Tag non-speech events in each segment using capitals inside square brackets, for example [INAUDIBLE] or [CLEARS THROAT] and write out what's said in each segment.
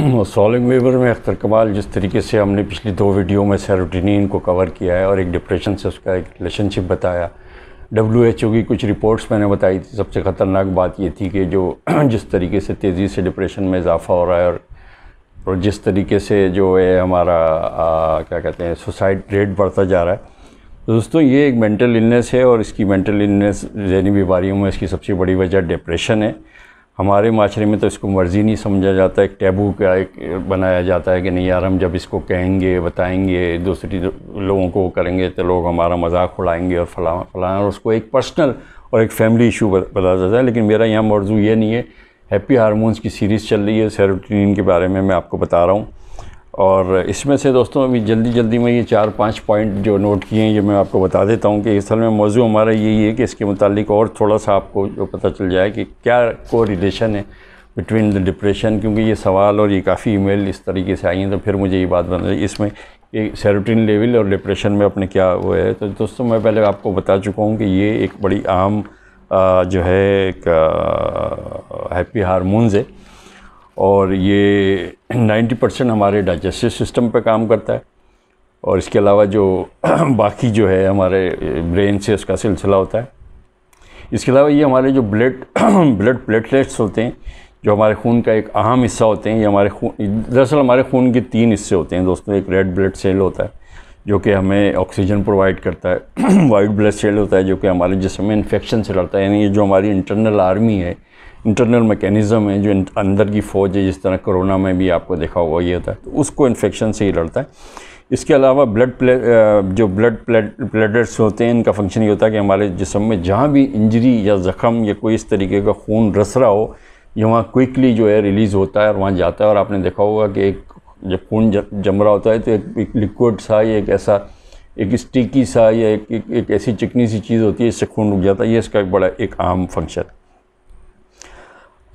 soling waiver में अख्तर कमाल जिस तरीके से हमने पिछली दो वीडियो में सेरोटिनिन को कवर किया है और एक डिप्रेशन से उसका एक रिलेशनशिप बताया डब्ल्यू एच ओ की कुछ रिपोर्ट्स मैंने बताई थी सबसे ख़तरनाक बात ये थी कि जो [CLEARS THROAT] जिस तरीके से तेज़ी से डिप्रेशन में इजाफ़ा हो रहा है और और जिस तरीके से जो है हमारा आ, क्या कहते हैं सुसाइड रेट बढ़ता जा रहा है तो दोस्तों ये एक मेंटल इलनेस है और इसकी मेंटल इलनेस जहनी बीमारियों में इसकी सबसे बड़ी वजह डिप्रेशन है हमारे माशरे में तो इसको मर्ज़ी नहीं समझा जाता एक टैबू का एक बनाया जाता है कि नहीं यार हम जब इसको कहेंगे बताएंगे दूसरी लोगों को करेंगे तो लोग हमारा मजाक उड़ाएंगे और फला फला और उसको एक पर्सनल और एक फैमिली इशू बताया जाता है लेकिन मेरा यहाँ मौजू ये नहीं है हैप्पी हारमोन्स की सीरीज़ चल रही है सेरोटीन के बारे में मैं आपको बता रहा हूँ और इसमें से दोस्तों अभी जल्दी जल्दी में ये चार पाँच पॉइंट जो नोट किए हैं ये मैं आपको बता देता हूँ कि इस में मौजू हमारा यही है कि इसके मुतालिक और थोड़ा सा आपको जो पता चल जाए कि क्या को रिलेशन है बिटवीन द डिप्रेशन क्योंकि ये सवाल और ये काफ़ी ईमेल इस तरीके से आई हैं तो फिर मुझे ये बात बन रही इसमें कि सेरोटिन लेवल और डिप्रेशन में अपने क्या वो है तो दोस्तों मैं पहले आपको बता चुका हूँ कि ये एक बड़ी आम आ, जो है एक हैप्पी हारमोन्स है और ये 90 परसेंट हमारे डाइजेस्टिव सिस्टम पे काम करता है और इसके अलावा जो [CLEARS THROAT] बाकी जो है हमारे ब्रेन से उसका सिलसिला होता है इसके अलावा ये हमारे जो ब्लड ब्लड प्लेटलेट्स होते हैं जो हमारे खून का एक अहम हिस्सा होते हैं ये हमारे खून दरअसल हमारे खून के तीन हिस्से होते हैं दोस्तों एक रेड ब्लड सेल होता है जो कि हमें ऑक्सीजन प्रोवाइड करता है वाइट ब्लड सेल होता है जो कि हमारे जिसम में इन्फेक्शन से लड़ता है यानी ये जो हमारी इंटरनल आर्मी है इंटरनल मैकेनिज़्म है जो अंदर की फ़ौज है जिस तरह कोरोना में भी आपको देखा हुआ ये होता है तो उसको इन्फेक्शन से ही लड़ता है इसके अलावा ब्लड प्लेट जो ब्लड प्लेटलेट्स होते हैं इनका फंक्शन ये होता है कि हमारे जिसम में जहाँ भी इंजरी या ज़ख़म या कोई इस तरीके का खून रस रहा हो ये वहाँ क्विकली जो है रिलीज़ होता है और वहाँ जाता है और आपने देखा होगा कि एक जब खून जम रहा होता है तो एक लिक्विड सा या एक ऐसा एक स्टिकी सा या एक, एक, एक ऐसी चिकनी सी चीज़ होती है इससे खून रुक जाता है ये इसका एक बड़ा एक आम फंक्शन है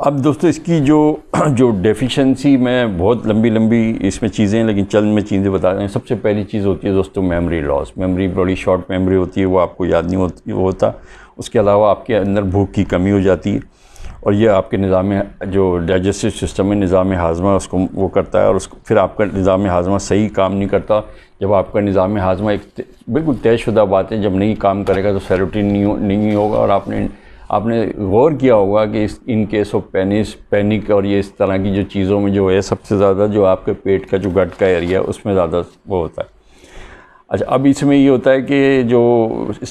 अब दोस्तों इसकी जो [CLEARS THROAT] जो डेफिशिएंसी में बहुत लंबी लंबी इसमें चीज़ें लेकिन चंद में चीज़ें बता रहे हैं सबसे पहली चीज़ होती है दोस्तों मेमोरी लॉस मेमोरी बड़ी शॉर्ट मेमोरी होती है वो आपको याद नहीं होती होता उसके अलावा आपके अंदर भूख की कमी हो जाती है और ये आपके निज़ाम जो डाइजेस्टिव सिस्टम है निज़ाम हाजमा उसको वो करता है और उसको फिर आपका निज़ाम हाजमा सही काम नहीं करता जब आपका निज़ाम हाजमा एक बिल्कुल तयशुदा बात है जब नहीं काम करेगा तो सेरोटिन नहीं होगा और आपने आपने गौर किया होगा कि इस in case of panic panic और ये इस तरह की जो चीज़ों में जो है सबसे ज़्यादा जो आपके पेट का जो गट का एरिया है उसमें ज़्यादा वो होता है अच्छा अब इसमें ये होता है कि जो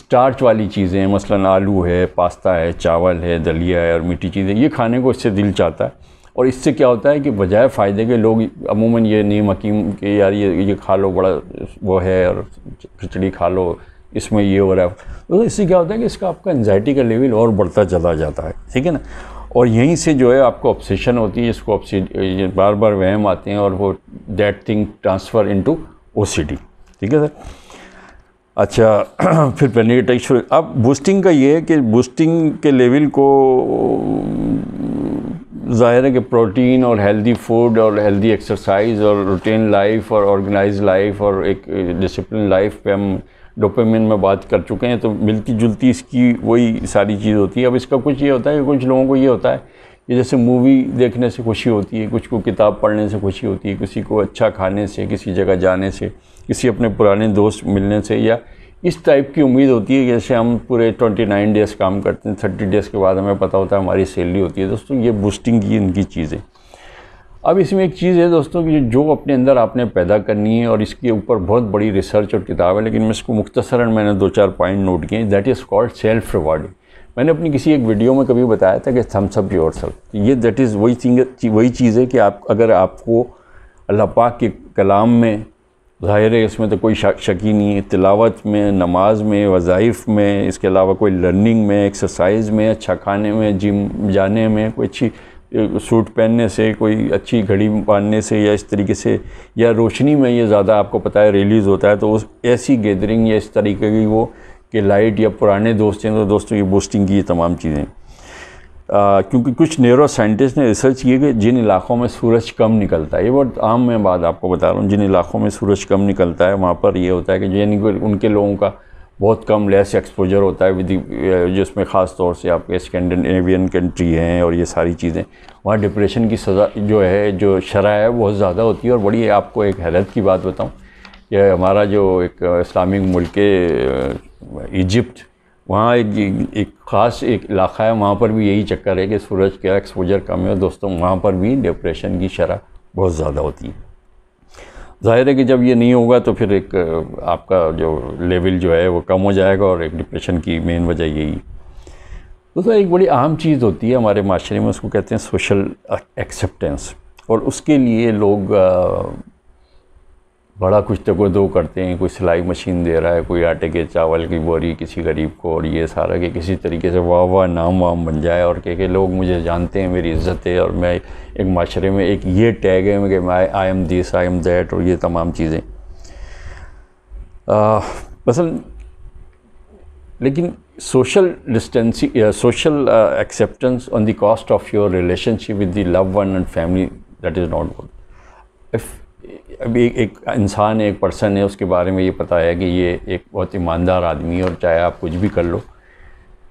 स्टार्च वाली चीज़ें मसलन आलू है पास्ता है चावल है दलिया है और मीठी चीज़ें ये खाने को इससे दिल चाहता है और इससे क्या होता है कि बजाय फ़ायदे के लोग अमूमन ये नीम हकीम के यार ये ये खा लो बड़ा वो है और खिचड़ी खा लो इसमें ये हो रहा है तो इससे क्या होता है कि इसका आपका एनजाइटी का लेवल और बढ़ता चला जाता है ठीक है ना और यहीं से जो है आपको ऑप्शेशन होती है इसको बार बार वहम आते हैं और वो that thing transfer into OCD ठीक है सर अच्छा [CLEARS THROAT] फिर पैनिक अब बूस्टिंग का ये है कि बूस्टिंग के लेवल को ज़ाहिर है कि प्रोटीन और हेल्दी फूड और हेल्दी एक्सरसाइज और रूटीन लाइफ और ऑर्गेनाइज लाइफ और एक डिसिप्लिन लाइफ पे हम डोपामिन में बात कर चुके हैं तो मिलती जुलती इसकी वही सारी चीज़ होती है अब इसका कुछ ये होता है कि कुछ लोगों को ये होता है कि जैसे मूवी देखने से खुशी होती है कुछ को किताब पढ़ने से खुशी होती है किसी को अच्छा खाने से किसी जगह जाने से किसी अपने पुराने दोस्त मिलने से या इस टाइप की उम्मीद होती है जैसे हम पूरे 29 डेज़ काम करते हैं 30 डेज़ के बाद हमें पता होता है हमारी सैलरी होती है दोस्तों ये बूस्टिंग की इनकी चीज़ें अब इसमें एक चीज़ है दोस्तों कि जो अपने अंदर आपने पैदा करनी है और इसके ऊपर बहुत बड़ी रिसर्च और किताब है लेकिन मैं इसको मुख्तसरा मैंने दो चार पॉइंट नोट किए that is called self rewarding मैंने अपनी किसी एक वीडियो में कभी बताया था कि थम्सअप योर सेल्फ ये दैट इज़ वही थिंग वही चीज़ है कि आप अगर आपको अल्लाह पाक के कलाम में ज़ाहिर है इसमें तो कोई शकी नहीं है तिलावत में नमाज में वज़ाइफ में इसके अलावा कोई लर्निंग में एक्सरसाइज में अच्छा खाने में जिम जाने में कोई अच्छी सूट पहनने से कोई अच्छी घड़ी पहनने से या इस तरीके से या रोशनी में ये ज़्यादा आपको पता है रिलीज़ होता है तो उस ऐसी गैदरिंग या इस तरीके की वो कि लाइट या पुराने दोस्त हैं तो दोस्तों की बूस्टिंग की ये तमाम चीज़ें क्योंकि कुछ न्यूरो साइंटिस्ट ने रिसर्च किए कि जिन इलाकों में सूरज कम निकलता है ये बहुत आम मैं बात आपको बता रहा हूँ जिन इलाकों में सूरज कम निकलता है वहाँ पर ये होता है कि यानी उनके लोगों का बहुत कम लेस एक्सपोजर होता है विद uh, जिसमें ख़ास तौर से आपके स्कैंडिनेवियन कंट्री हैं और ये सारी चीज़ें वहाँ डिप्रेशन की सज़ा जो है जो शरह है बहुत ज़्यादा होती है और बड़ी आपको एक हैरत की बात बताऊँ कि हमारा जो एक इस्लामिक uh, मुल्क इजिप्ट uh, वहाँ एक एक ख़ास एक इलाका है वहाँ पर भी यही चक्कर है कि सूरज का एक्सपोजर कम है दोस्तों वहाँ पर भी डिप्रेशन की शरह बहुत ज़्यादा होती है जाहिर है कि जब ये नहीं होगा तो फिर एक आपका जो लेवल जो है वो कम हो जाएगा और एक डिप्रेशन की मेन वजह यही दूसरा एक बड़ी अहम चीज़ होती है हमारे माशरे में उसको कहते हैं सोशल एक्सेप्टेंस और उसके लिए लोग बड़ा कुछ तो कोई दो करते हैं कोई सिलाई मशीन दे रहा है कोई आटे के चावल की बोरी किसी गरीब को और ये सारा कि किसी तरीके से वाह वाह नाम वाम बन जाए और कह के लोग मुझे जानते हैं मेरी इज्जत है और मैं एक माशरे में एक ये टैग है कि मैं I am this I am that और ये तमाम चीज़ें मसल लेकिन social distancing social acceptance on the cost of your relationship with the love one and family that is not good if अभी एक इंसान है एक पर्सन है उसके बारे में ये पता है कि ये एक बहुत ईमानदार आदमी है और चाहे आप कुछ भी कर लो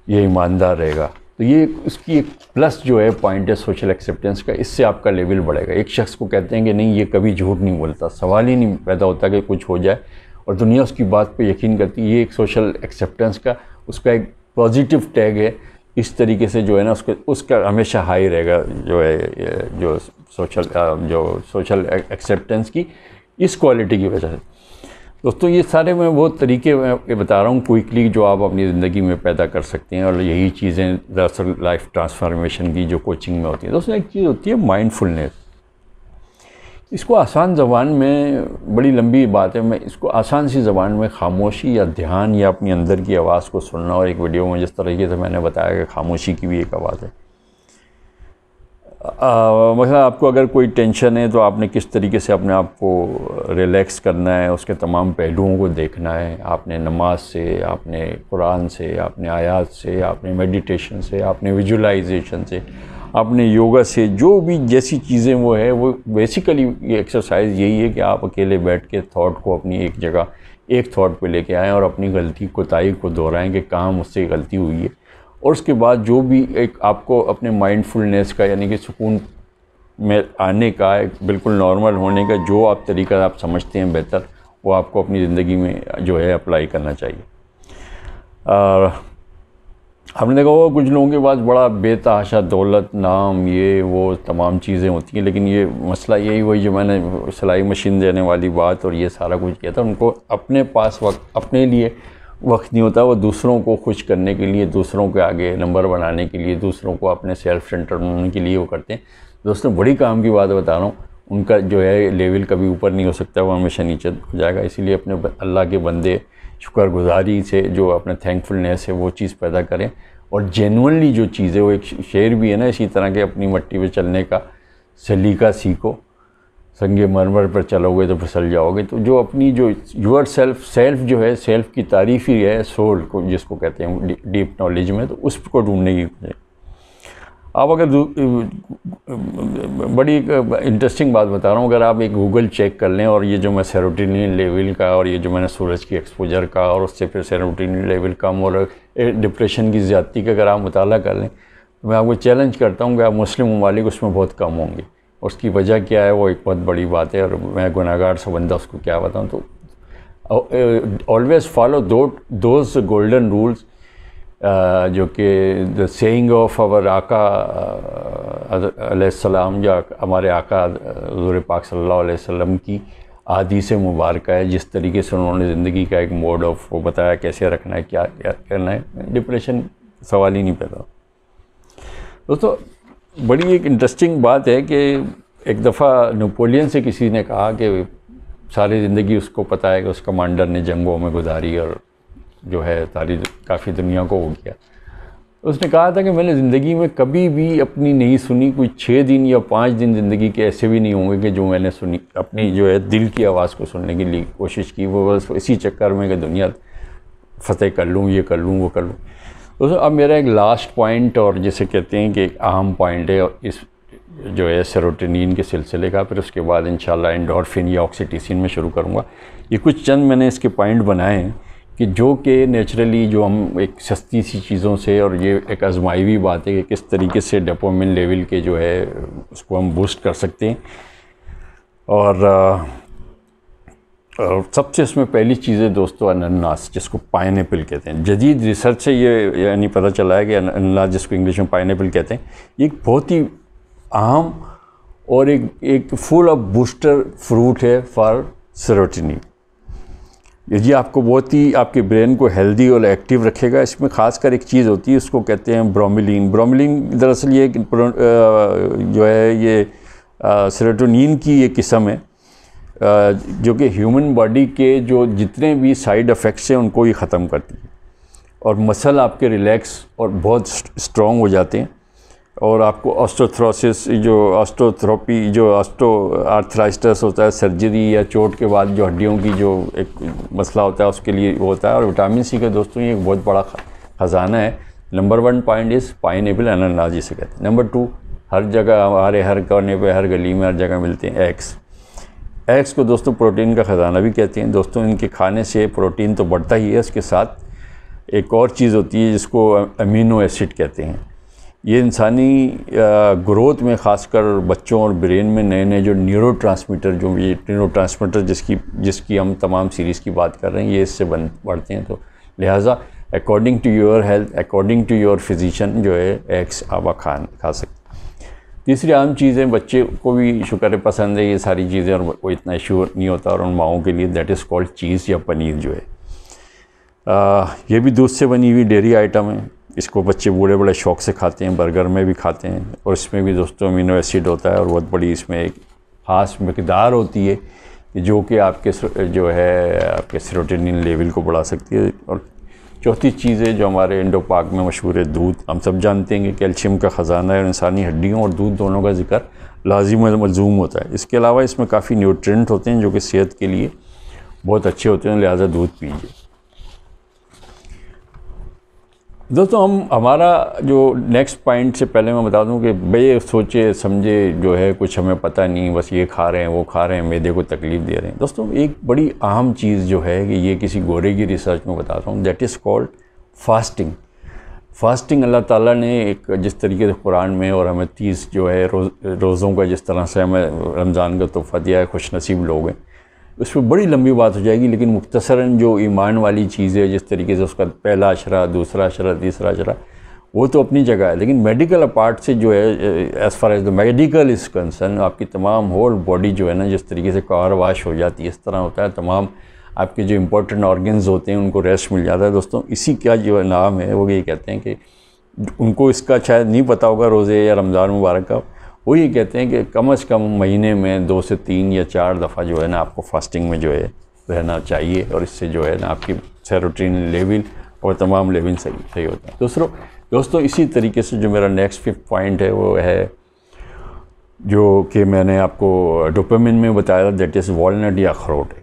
ये ईमानदार रहेगा तो ये उसकी एक प्लस जो है पॉइंट है सोशल एक्सेप्टेंस का इससे आपका लेवल बढ़ेगा एक शख्स को कहते हैं कि नहीं ये कभी झूठ नहीं बोलता सवाल ही नहीं पैदा होता कि कुछ हो जाए और दुनिया उसकी बात पे यकीन करती है ये एक सोशल एक्सेप्टेंस का उसका एक पॉजिटिव टैग है इस तरीके से जो है ना उसको उसका हमेशा हाई रहेगा जो है जो सोशल जो सोशल एक्सेप्टेंस की इस क्वालिटी की वजह से दोस्तों ये सारे मैं वो तरीके मैं बता रहा हूँ क्विकली जो आप अपनी ज़िंदगी में पैदा कर सकते हैं और यही चीज़ें दरअसल लाइफ ट्रांसफॉर्मेशन की जो कोचिंग में होती है दोस्तों एक चीज़ होती है माइंडफुलनेस इसको आसान ज़बान में बड़ी लंबी बात है मैं इसको आसान सी ज़बान में खामोशी या ध्यान या अपनी अंदर की आवाज़ को सुनना और एक वीडियो में जिस तरीके से मैंने बताया कि खामोशी की भी एक आवाज़ है मतलब आपको अगर कोई टेंशन है तो आपने किस तरीके से अपने आप को रिलैक्स करना है उसके तमाम पहलुओं को देखना है आपने नमाज से आपने कुरान से आपने आयात से आपने मेडिटेशन से आपने विजुलाइजेशन से आपने योगा से जो भी जैसी चीज़ें वो है वो बेसिकली ये एक्सरसाइज यही है कि आप अकेले बैठ के थॉट को अपनी एक जगह एक थॉट पे लेके आएँ और अपनी गलती कोताही को दोहराएं कि कहाँ मुझसे गलती हुई है और उसके बाद जो भी एक आपको अपने माइंडफुलनेस का यानी कि सुकून में आने का एक बिल्कुल नॉर्मल होने का जो आप तरीका आप समझते हैं बेहतर वो आपको अपनी ज़िंदगी में जो है अप्लाई करना चाहिए और हमने देखा वो कुछ लोगों के पास बड़ा बेतहाशा दौलत नाम ये वो तमाम चीज़ें होती हैं लेकिन ये मसला यही हुआ जो मैंने सिलाई मशीन देने वाली बात और ये सारा कुछ किया था उनको अपने पास वक्त अपने लिए वक्त नहीं होता वो दूसरों को खुश करने के लिए दूसरों के आगे नंबर बनाने के लिए दूसरों को अपने सेल्फ सेंटर बनाने के लिए वो करते हैं दोस्तों बड़ी काम की बात बता रहा हूँ उनका जो है लेवल कभी ऊपर नहीं हो सकता वो हमेशा नीचे हो जाएगा इसीलिए अपने अल्लाह के बंदे शुक्रगुजारी से जो अपने थैंकफुलनेस है वो चीज़ पैदा करें और जेनवनली जो चीज़ है वो एक शेर भी है ना इसी तरह के अपनी मट्टी पे चलने का सलीका सीखो संगे मरमर पर चलोगे तो फिसल जाओगे तो जो अपनी जो योर सेल्फ सेल्फ जो है सेल्फ की तारीफ़ ही है सोल को जिसको कहते हैं डीप नॉलेज में तो उसको ढूंढने की आप अगर बड़ी इंटरेस्टिंग बात बता रहा हूँ अगर आप एक गूगल चेक कर लें और ये जो मैं सेरोटिन लेवल का और ये जो मैंने सूरज की एक्सपोजर का और उससे फिर सेरोटिन लेवल कम और डिप्रेशन की ज़्यादती का अगर आप मुताल कर लें तो मैं आपको चैलेंज करता हूँ कि आप मुस्लिम ममालिक उसमें बहुत कम होंगे उसकी वजह क्या है वो एक बहुत बड़ी बात है और मैं गुनागार से बंदा उसको क्या बताऊँ तो ऑलवेज़ फॉलो दो दोज गोल्डन रूल्स जो कि द सेंग ऑफ अवर आका सलाम या हमारे आका हजूर पाक सल्लल्लाहु अलैहि वसल्लम की आदि से मुबारक है जिस तरीके से उन्होंने ज़िंदगी का एक मोड ऑफ वो बताया कैसे रखना है क्या क्या करना है डिप्रेशन सवाल ही नहीं पैदा दोस्तों बड़ी एक इंटरेस्टिंग बात है कि एक दफ़ा नपोलियन से किसी ने कहा कि सारी ज़िंदगी उसको पता है कि उस कमांडर ने जंगों में गुजारी और जो है सारी काफ़ी दुनिया को हो गया उसने कहा था कि मैंने ज़िंदगी में कभी भी अपनी नहीं सुनी कोई छः दिन या पाँच दिन ज़िंदगी के ऐसे भी नहीं होंगे कि जो मैंने सुनी अपनी जो है दिल की आवाज़ को सुनने के लिए कोशिश की वो बस इसी चक्कर में कि दुनिया फतेह कर लूँ ये कर लूँ वो कर लूँ तो अब मेरा एक लास्ट पॉइंट और जिसे कहते हैं कि एक अहम पॉइंट है इस जो है सेरोटिन के सिलसिले का फिर उसके बाद इन एंडोर्फिन या ऑक्सीटिसिन में शुरू करूँगा ये कुछ चंद मैंने इसके पॉइंट बनाए हैं कि जो कि नेचुरली जो हम एक सस्ती सी चीज़ों से और ये एक आजमाई हुई बात है कि किस तरीके से डेपोमिन लेवल के जो है उसको हम बूस्ट कर सकते हैं और, और सबसे इसमें पहली चीज़ है दोस्तों अनन्नास जिसको पाइन कहते हैं जदीद रिसर्च से ये यानी पता चला है कि अनन्नास जिसको इंग्लिश में पाइन कहते हैं एक बहुत ही अहम और एक एक फुल ऑफ बूस्टर फ्रूट है फॉर सेरोटिनिक ये आपको बहुत ही आपके ब्रेन को हेल्दी और एक्टिव रखेगा इसमें खासकर एक चीज़ होती है उसको कहते हैं ब्रोमिलीन ब्रोमिलीन दरअसल ये जो है ये सेरोटोनिन की ये किस्म है जो कि ह्यूमन बॉडी के जो जितने भी साइड इफ़ेक्ट्स हैं उनको ये ख़त्म करती है और मसल आपके रिलैक्स और बहुत स्ट्रॉन्ग हो जाते हैं और आपको ऑस्टोथ्रोसिस जो ऑस्टोथ्रोपी जो ऑस्टो आर्थराइस्टस होता है सर्जरी या चोट के बाद जो हड्डियों की जो एक मसला होता है उसके लिए वो होता है और विटामिन सी का दोस्तों ये एक बहुत बड़ा ख़जाना है नंबर वन पॉइंट इस पाइन एपल अनानास जिसे कहते हैं नंबर टू हर जगह हमारे हर कोने पे हर गली में हर जगह मिलते हैं एग्स एग्स को दोस्तों प्रोटीन का ख़जाना भी कहते हैं दोस्तों इनके खाने से प्रोटीन तो बढ़ता ही है उसके साथ एक और चीज़ होती है जिसको अमीनो एसिड कहते हैं ये इंसानी ग्रोथ में ख़ासकर बच्चों और ब्रेन में नए नए जो न्यूरो ट्रांसमीटर जो ये न्यूरो ट्रांसमीटर जिसकी जिसकी हम तमाम सीरीज़ की बात कर रहे हैं ये इससे बन बढ़ते हैं तो लिहाजा according to your health according to your physician जो है एग्स आवा खान खा सकते तीसरी आम चीज़ें बच्चे को भी शुक्र पसंद है ये सारी चीज़ें और कोई इतना इशू नहीं होता और उन माओं के लिए दैट इज़ कॉल्ड चीज़ या पनीर जो है आ, ये भी दूध से बनी हुई डेयरी आइटम है इसको बच्चे बूढ़े बड़े शौक से खाते हैं बर्गर में भी खाते हैं और इसमें भी दोस्तों अमीनो एसिड होता है और बहुत बड़ी इसमें एक ख़ास मकदार होती है जो कि आपके जो है आपके सिरोटिनिन लेवल को बढ़ा सकती है और चौथी चीज़ है जो हमारे इंडो पार्क में मशहूर है दूध हम सब जानते हैं कि कैल्शियम का ख़जाना है और इंसानी हड्डियों और दूध दोनों का जिक्र लाजिम मलजूम होता है इसके अलावा इसमें काफ़ी न्यूट्रेंट होते हैं जो कि सेहत के लिए बहुत अच्छे होते हैं लिहाजा दूध पीजिए दोस्तों हम हमारा जो नेक्स्ट पॉइंट से पहले मैं बता दूं कि भैया सोचे समझे जो है कुछ हमें पता नहीं बस ये खा रहे हैं वो खा रहे हैं मैदे को तकलीफ़ दे रहे हैं दोस्तों एक बड़ी अहम चीज़ जो है कि ये किसी गोरे की रिसर्च में बता रहा हूँ that is called fasting fasting अल्लाह ताला ने एक जिस तरीके से कुरान में और हमें तीस जो है रोज़ रोज़ों का जिस तरह से हमें रमज़ान का तोहफ़ा दिया है खुश नसीब लोग हैं उस पर बड़ी लंबी बात हो जाएगी लेकिन मुख्तसरा जो ईमान वाली चीज़ है जिस तरीके से उसका पहला अशरा दूसरा अशरा तीसरा अशरा वो तो अपनी जगह है लेकिन मेडिकल अपार्ट से जो है as far as the medical is concern आपकी तमाम होल बॉडी जो है ना जिस तरीके से कार वाश हो जाती है इस तरह होता है तमाम आपके जो इम्पोर्टेंट ऑर्गन्स होते हैं उनको रेस्ट मिल जाता है दोस्तों इसी का जो नाम है वो ये कहते हैं कि उनको इसका शायद नहीं पता होगा रोज़े या रमज़ान मुबारक का वो ये कहते हैं कि कम अज़ कम महीने में दो से तीन या चार दफ़ा जो है ना आपको फास्टिंग में जो है रहना चाहिए और इससे जो है ना आपकी सेरोटीन लेवल और तमाम लेवल सही सही होता है दूसरों दोस्तों इसी तरीके से जो मेरा नेक्स्ट फिफ्थ पॉइंट है वो है जो कि मैंने आपको डोपामिन में बताया था दैट इज़ वॉलट या अखरोट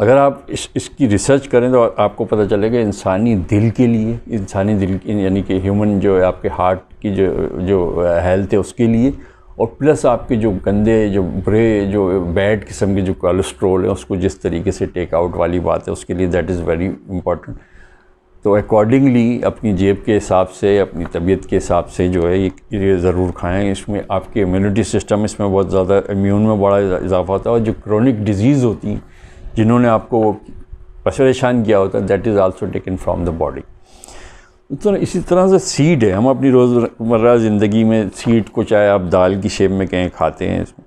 अगर आप इस इसकी रिसर्च करें तो आपको पता चलेगा इंसानी दिल के लिए इंसानी दिल यानी कि ह्यूमन जो है आपके हार्ट की जो जो हेल्थ है उसके लिए और प्लस आपके जो गंदे जो बुरे जो बैड किस्म के जो कोलेस्ट्रोल है उसको जिस तरीके से टेक आउट वाली बात है उसके लिए दैट इज़ वेरी इंपॉर्टेंट तो अकॉर्डिंगली अपनी जेब के हिसाब से अपनी तबीयत के हिसाब से जो है ये ज़रूर खाएँ इसमें आपके इम्यूनिटी सिस्टम इसमें बहुत ज़्यादा इम्यून में बड़ा इजाफा होता है और जो क्रोनिक डिजीज़ होती हैं जिन्होंने आपको परेशान किया होता है that is also taken from the body तो इसी तरह से सीड है हम अपनी रोज़मर्रा ज़िंदगी में सीड को चाहे आप दाल की शेप में कहें खाते हैं इसमें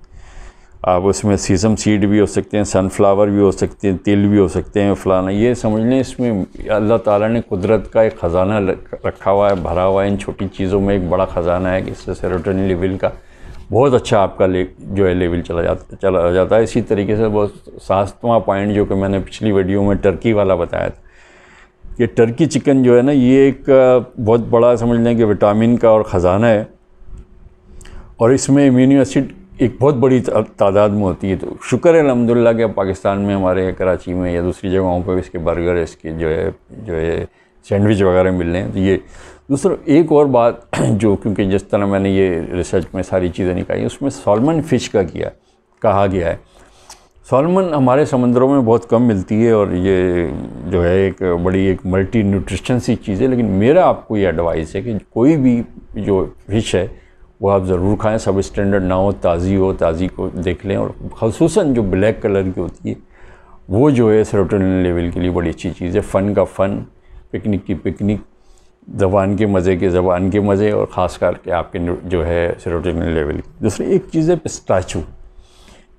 आप उसमें सीसम सीड भी हो सकते हैं सनफ्लावर भी हो सकते हैं तिल भी हो सकते हैं फलाना ये समझ लें इसमें अल्लाह ताला ने कुदरत का एक ख़ज़ाना रखा हुआ है भरा हुआ है इन छोटी चीज़ों में एक बड़ा ख़ज़ाना है कि इससे सेरोटोनिन लेवल का बहुत अच्छा आपका ले जो है लेवल चला जाता चला जाता है इसी तरीके से बहुत सातवां पॉइंट जो कि मैंने पिछली वीडियो में टर्की वाला बताया था कि टर्की चिकन जो है ना ये एक बहुत बड़ा समझ लें कि विटामिन का और ख़ज़ाना है और इसमें इम्यूनो एसिड एक बहुत बड़ी तादाद में होती है तो शुक्र है अलहमदिल्ला के पाकिस्तान में हमारे कराची में या दूसरी जगहों पर इसके बर्गर इसके जो है जो है सैंडविच वगैरह मिल रहे हैं तो ये दूसरा तो एक और बात [CLEARS THROAT] जो क्योंकि जिस तरह मैंने ये रिसर्च में सारी चीज़ें निकाली उसमें सॉलमन फ़िश का किया कहा गया है सॉलमन हमारे समुद्रों में बहुत कम मिलती है और ये जो है एक बड़ी एक मल्टी न्यूट्रिशन सी चीज़ है लेकिन मेरा आपको ये एडवाइस है कि कोई भी जो फ़िश है वो आप ज़रूर खाएं सब स्टैंडर्ड ना हो ताज़ी हो ताज़ी को देख लें और खसूस जो ब्लैक कलर की होती है वो जो है सरोटोनिन लेवल के लिए बड़ी अच्छी चीज़ है फ़न का फ़न पिकनिक की पिकनिक जबान के मज़े के जबान के मज़े और ख़ास करके आपके जो है सेरोटोनिन लेवल की दूसरी एक चीज़ है पिस्टाचू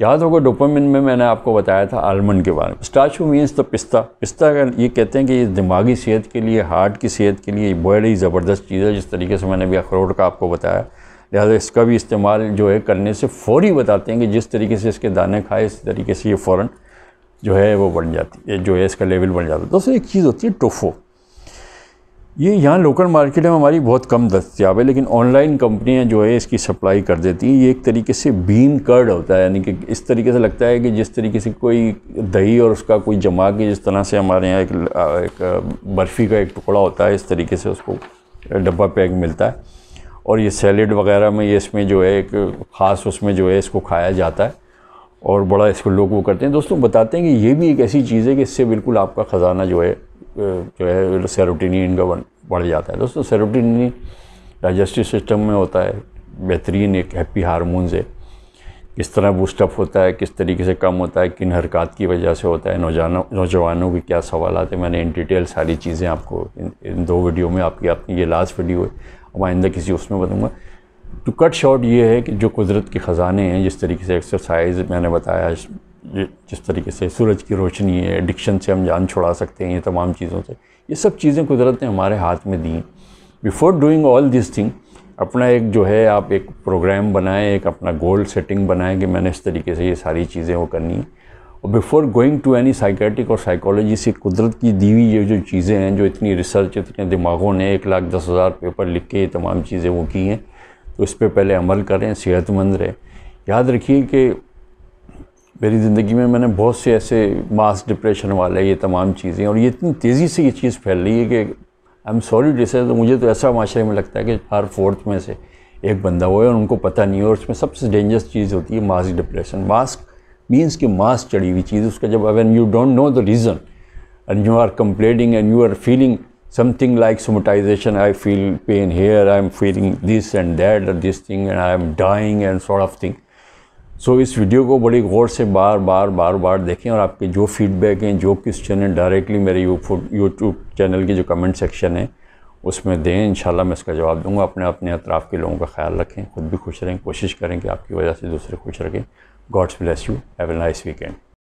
याद होगा डोपामिन में मैंने आपको बताया था आलमंड के बारे में पिस्ताचू मीन्स तो पिस्ता पिस्ता का ये कहते हैं कि ये दिमागी सेहत के लिए हार्ट की सेहत के लिए बड़ी ही ज़बरदस्त चीज़ है जिस तरीके से मैंने भी अखरोट का आपको बताया लिहाजा इसका भी इस्तेमाल जो है करने से फ़ौरी बताते हैं कि जिस तरीके से इसके दाने खाए इस तरीके से ये फ़ौर जो है वो बढ़ जाती है जो है इसका लेवल बढ़ जाता है दूसरी एक चीज़ होती है टोफो ये यहाँ लोकल मार्केट में हमारी बहुत कम दस्तियाब है लेकिन ऑनलाइन कंपनियाँ जो है इसकी सप्लाई कर देती हैं ये एक तरीके से बीन कर्ड होता है यानी कि इस तरीके से लगता है कि जिस तरीके से कोई दही और उसका कोई जमा के जिस तरह से हमारे यहाँ एक, एक बर्फ़ी का एक टुकड़ा होता है इस तरीके से उसको डब्बा पैक मिलता है और ये सैलड वगैरह में ये इसमें जो है एक ख़ास उसमें जो है इसको खाया जाता है और बड़ा इसको लोग वो करते हैं दोस्तों बताते हैं कि ये भी एक ऐसी चीज़ है कि इससे बिल्कुल आपका ख़जाना जो है जो है सेरोटिनिन का बढ़ जाता है दोस्तों सेरोटिनिन डाइजेस्टिव सिस्टम में होता है बेहतरीन एक हैप्पी हारमोन्स है किस तरह बूस्टअप होता है किस तरीके से कम होता है किन हरकत की वजह से होता है नौजवानों नौजवानों के क्या सवाल आते हैं मैंने इन डिटेल सारी चीज़ें आपको इन, इन दो वीडियो में आपकी आपकी ये लास्ट वीडियो है अब आइंदा किसी उसमें बताऊँगा टू कट शॉट ये है कि जो कुदरत के ख़जाने हैं जिस तरीके से एक्सरसाइज मैंने बताया जिस तरीके से सूरज की रोशनी है एडिक्शन से हम जान छुड़ा सकते हैं ये तमाम चीज़ों से ये सब चीज़ें कुदरत ने हमारे हाथ में दी before doing all this thing अपना एक जो है आप एक प्रोग्राम बनाएं एक अपना गोल सेटिंग बनाएं कि मैंने इस तरीके से ये सारी चीज़ें वो करनी है और before going to any psychiatric और साइकोलॉजी से कुदरत की दी हुई ये जो चीज़ें हैं जो इतनी रिसर्च इतने दिमागों ने एक लाख दस हज़ार पेपर लिख के ये तमाम चीज़ें वो की हैं तो इस पर पहले अमल करें सेहतमंद रहें याद रखिए कि मेरी ज़िंदगी में मैंने बहुत से ऐसे मास डिप्रेशन वाले ये तमाम चीज़ें और ये इतनी तेज़ी से ये चीज़ फैल रही है कि आई एम सॉरी डिस तो मुझे तो ऐसा माशरे में लगता है कि हर फोर्थ में से एक बंदा हुआ है और उनको पता नहीं है और उसमें सबसे डेंजरस चीज़ होती है मास डिप्रेशन मास्क मीन्स कि मास्क चढ़ी हुई चीज़ उसका जब when you don't know the reason and you are complaining and you are feeling like somatization I feel pain here I am feeling this and that this thing and I am dying and sort of thing so so, इस video को बड़ी गौर से बार बार बार बार देखें और आपके जो feedback हैं जो क्वेश्चन हैं डायरेक्टली मेरे यूट्यूब चैनल की जो कमेंट सेक्शन है उसमें दें इनशाला मैं इसका जवाब दूंगा अपने अपने अतराफ़ के लोगों का ख्याल रखें खुद भी खुश रहें कोशिश करें कि आपकी वजह से दूसरे खुश रखें God's bless you have a nice weekend